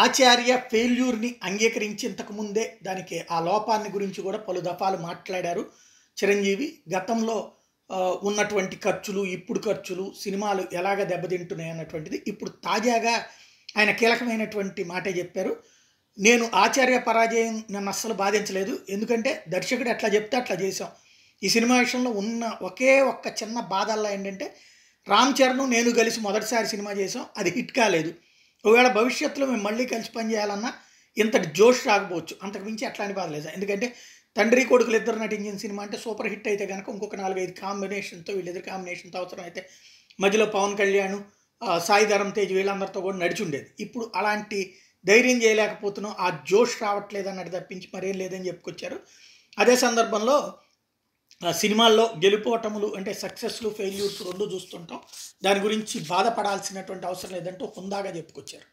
ఆచార్య ఫెయిల్యూర్ని అంగీకరించేంతకు ముందే దానికి ఆ లోపాన్ని గురించి కూడా పలు దఫాలు మాట్లాడారు చిరంజీవి గతంలో ఉన్నటువంటి ఖర్చులు ఇప్పుడు ఖర్చులు సినిమాలు ఎలాగ దెబ్బతింటున్నాయి అన్నటువంటిది ఇప్పుడు తాజాగా ఆయన కీలకమైనటువంటి మాటే చెప్పారు నేను ఆచార్య పరాజయం నన్ను అస్సలు బాధించలేదు ఎందుకంటే దర్శకుడు అట్లా చెప్తే అట్లా చేశాం ఈ సినిమా విషయంలో ఉన్న ఒకే ఒక్క చిన్న బాధల్లో ఏంటంటే రామ్ చరణ్ నేను కలిసి మొదటిసారి సినిమా చేసాం అది హిట్ కాలేదు ఒకవేళ భవిష్యత్తులో మేము మళ్ళీ కలిసి పనిచేయాలన్నా ఇంతటి జోష్ రాకపోవచ్చు అంతకు మించి అట్లాంటి బాధ లేదు ఎందుకంటే తండ్రి కొడుకులు ఇద్దరు నటించిన సినిమా అంటే సూపర్ హిట్ అయితే కనుక ఇంకొక నాలుగైదు కాంబినేషన్తో వీళ్ళిద్దరు కాంబినేషన్తో అవసరం అయితే మధ్యలో పవన్ కళ్యాణ్ సాయి తేజ్ వీళ్ళందరితో కూడా నడిచి ఉండేది ఇప్పుడు అలాంటి ధైర్యం చేయలేకపోతున్నాం ఆ జోష్ రావట్లేదు అన్నట్టు తప్పించి మరేం లేదని చెప్పుకొచ్చారు అదే సందర్భంలో సినిమాల్లో గెలుపోటములు అంటే సక్సెస్లు ఫెయిల్యూర్స్ రెండు చూస్తుంటాం దాని గురించి బాధపడాల్సినటువంటి అవసరం లేదంటూ హుందాగా చెప్పుకొచ్చారు